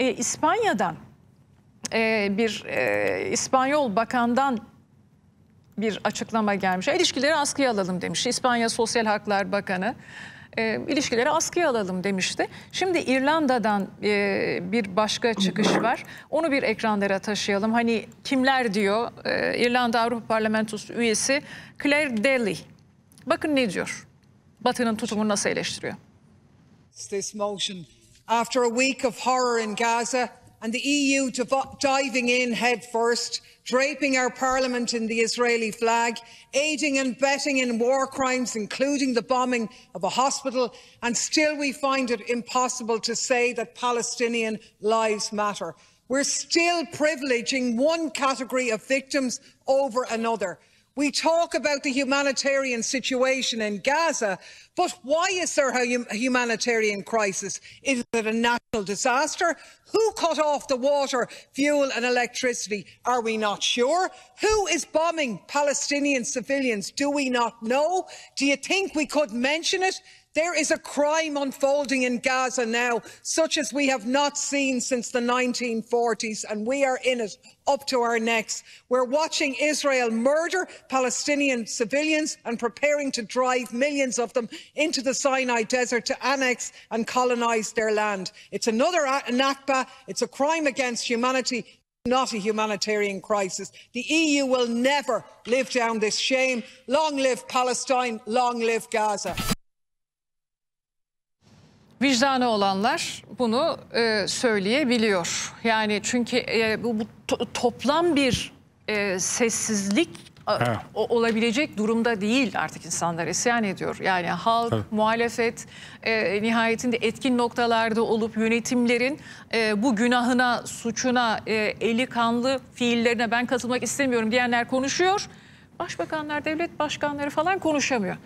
e, İspanya'dan e, bir e, İspanyol bakandan bir açıklama gelmiş. E, ilişkileri askıya alalım demiş. İspanya Sosyal Haklar Bakanı e, ilişkileri askıya alalım demişti. Şimdi İrlanda'dan e, bir başka çıkış var. Onu bir ekranlara taşıyalım. Hani kimler diyor e, İrlanda Avrupa Parlamentosu üyesi Claire Daly. Bakın ne diyor. Batı'nın tutumunu nasıl eleştiriyor. This motion after a week of horror in Gaza and the EU diving in headfirst, draping our parliament in the Israeli flag, aiding and betting in war crimes, including the bombing of a hospital, and still we find it impossible to say that Palestinian lives matter. We're still privileging one category of victims over another. We talk about the humanitarian situation in Gaza, but why is there a humanitarian crisis? Is it a national disaster? Who cut off the water, fuel, and electricity? Are we not sure? Who is bombing Palestinian civilians? Do we not know? Do you think we could mention it? There is a crime unfolding in Gaza now, such as we have not seen since the 1940s, and we are in it up to our necks. We're watching Israel murder Palestinian civilians and preparing to drive millions of them into the Sinai desert to annex and colonize their land. It's another Nakba. It's a crime against humanity not a humanitarian crisis. The EU will never live down this shame. Long live Palestine, long live Gaza. vicdanı olanlar bunu e, söyleyebiliyor. Yani çünkü e, bu, bu toplam bir e, sessizlik evet. olabilecek durumda değil artık insanlar isyan ediyor. Yani halk, Tabii. muhalefet e, nihayetinde etkin noktalarda olup yönetimlerin e, bu günahına, suçuna, e, eli kanlı fiillerine ben katılmak istemiyorum diyenler konuşuyor. Başbakanlar, devlet başkanları falan konuşamıyor.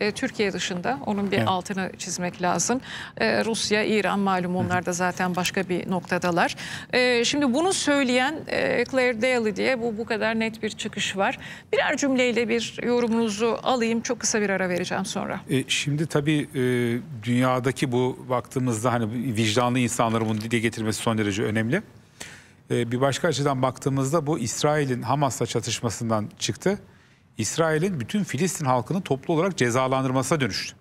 E, Türkiye dışında onun bir evet. altını çizmek lazım. E, Rusya, İran malum onlar da zaten başka bir noktadalar. E, şimdi bunu söyleyen e, Claire Daly diye bu bu kadar net bir çıkış var. Birer cümleyle bir yorumunuzu alayım. Çok kısa bir ara vereceğim sonra. şimdi tabii dünyadaki bu baktığımızda hani vicdanlı insanların bunu dile getirmesi son derece önemli. bir başka açıdan baktığımızda bu İsrail'in Hamas'la çatışmasından çıktı. İsrail'in bütün Filistin halkını toplu olarak cezalandırmasına dönüştü.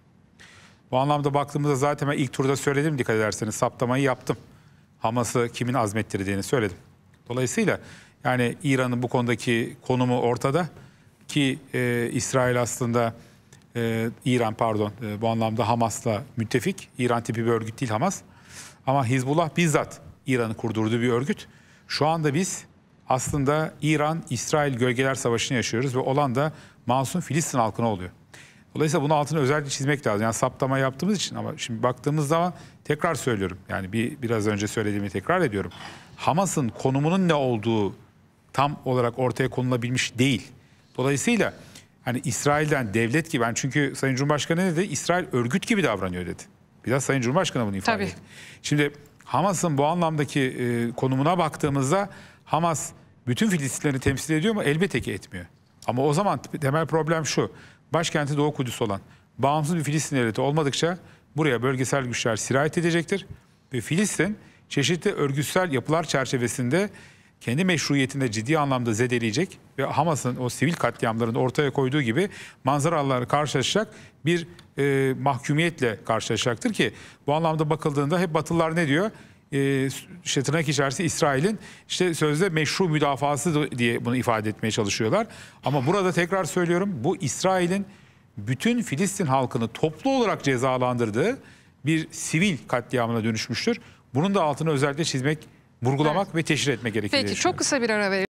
Bu anlamda baktığımızda zaten ben ilk turda söyledim dikkat ederseniz saptamayı yaptım. Hamas'ı kimin azmettirdiğini söyledim. Dolayısıyla yani İran'ın bu konudaki konumu ortada ki e, İsrail aslında e, İran pardon e, bu anlamda Hamas'la müttefik. İran tipi bir örgüt değil Hamas. Ama Hizbullah bizzat İran'ı kurdurduğu bir örgüt. Şu anda biz aslında İran-İsrail gölgeler savaşını yaşıyoruz ve olan da masum Filistin halkına oluyor. Dolayısıyla bunun altını özellikle çizmek lazım. Yani saptama yaptığımız için ama şimdi baktığımız zaman tekrar söylüyorum. Yani bir biraz önce söylediğimi tekrar ediyorum. Hamas'ın konumunun ne olduğu tam olarak ortaya konulabilmiş değil. Dolayısıyla hani İsrail'den devlet gibi ben çünkü Sayın Cumhurbaşkanı dedi? İsrail örgüt gibi davranıyor dedi. Biraz Sayın Cumhurbaşkanı bunu ifade Tabii. etti. Şimdi Hamas'ın bu anlamdaki e, konumuna baktığımızda Hamas bütün Filistinleri temsil ediyor mu? Elbette ki etmiyor. Ama o zaman temel problem şu. Başkenti Doğu Kudüs olan bağımsız bir Filistin devleti olmadıkça buraya bölgesel güçler sirayet edecektir. Ve Filistin çeşitli örgütsel yapılar çerçevesinde kendi meşruiyetinde ciddi anlamda zedeleyecek ve Hamas'ın o sivil katliamlarını ortaya koyduğu gibi manzaralarla karşılaşacak bir e, mahkumiyetle karşılaşacaktır ki bu anlamda bakıldığında hep Batılılar ne diyor? e, işte tırnak içerisinde İsrail'in işte sözde meşru müdafası diye bunu ifade etmeye çalışıyorlar. Ama burada tekrar söylüyorum bu İsrail'in bütün Filistin halkını toplu olarak cezalandırdığı bir sivil katliamına dönüşmüştür. Bunun da altını özellikle çizmek, vurgulamak evet. ve teşhir etmek gerekiyor. Peki çok kısa bir ara verelim.